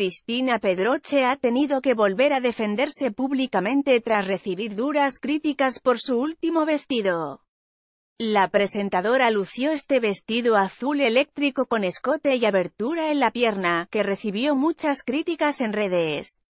Cristina Pedroche ha tenido que volver a defenderse públicamente tras recibir duras críticas por su último vestido. La presentadora lució este vestido azul eléctrico con escote y abertura en la pierna, que recibió muchas críticas en redes.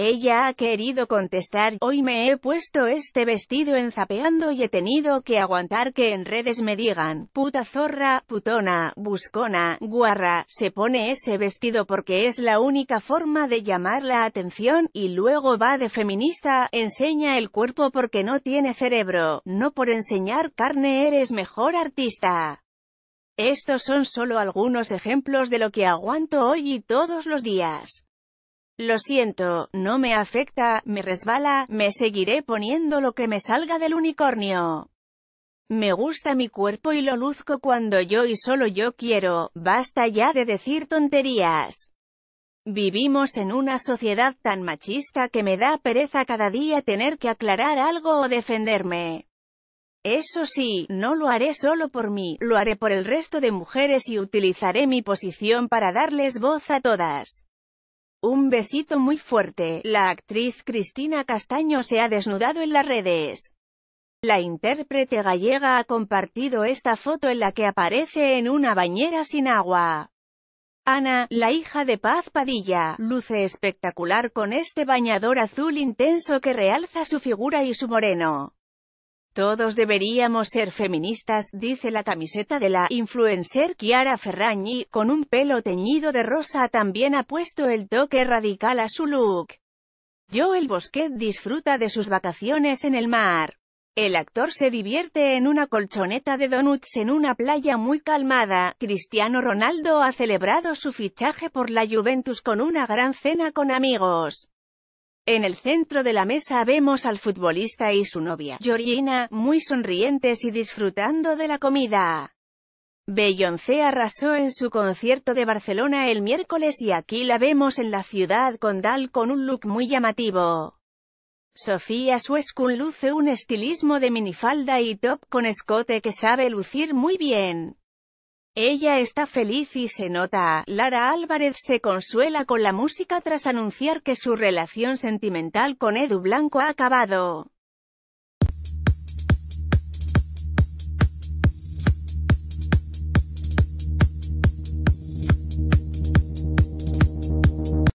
Ella ha querido contestar, hoy me he puesto este vestido en zapeando y he tenido que aguantar que en redes me digan, puta zorra, putona, buscona, guarra, se pone ese vestido porque es la única forma de llamar la atención, y luego va de feminista, enseña el cuerpo porque no tiene cerebro, no por enseñar carne eres mejor artista. Estos son solo algunos ejemplos de lo que aguanto hoy y todos los días. Lo siento, no me afecta, me resbala, me seguiré poniendo lo que me salga del unicornio. Me gusta mi cuerpo y lo luzco cuando yo y solo yo quiero, basta ya de decir tonterías. Vivimos en una sociedad tan machista que me da pereza cada día tener que aclarar algo o defenderme. Eso sí, no lo haré solo por mí, lo haré por el resto de mujeres y utilizaré mi posición para darles voz a todas. Un besito muy fuerte. La actriz Cristina Castaño se ha desnudado en las redes. La intérprete gallega ha compartido esta foto en la que aparece en una bañera sin agua. Ana, la hija de Paz Padilla, luce espectacular con este bañador azul intenso que realza su figura y su moreno. Todos deberíamos ser feministas, dice la camiseta de la influencer Chiara Ferragni, con un pelo teñido de rosa también ha puesto el toque radical a su look. Joel Bosquet disfruta de sus vacaciones en el mar. El actor se divierte en una colchoneta de donuts en una playa muy calmada. Cristiano Ronaldo ha celebrado su fichaje por la Juventus con una gran cena con amigos. En el centro de la mesa vemos al futbolista y su novia, Georgina, muy sonrientes y disfrutando de la comida. Beyoncé arrasó en su concierto de Barcelona el miércoles y aquí la vemos en la ciudad con Dal con un look muy llamativo. Sofía Suescun luce un estilismo de minifalda y top con escote que sabe lucir muy bien. Ella está feliz y se nota. Lara Álvarez se consuela con la música tras anunciar que su relación sentimental con Edu Blanco ha acabado.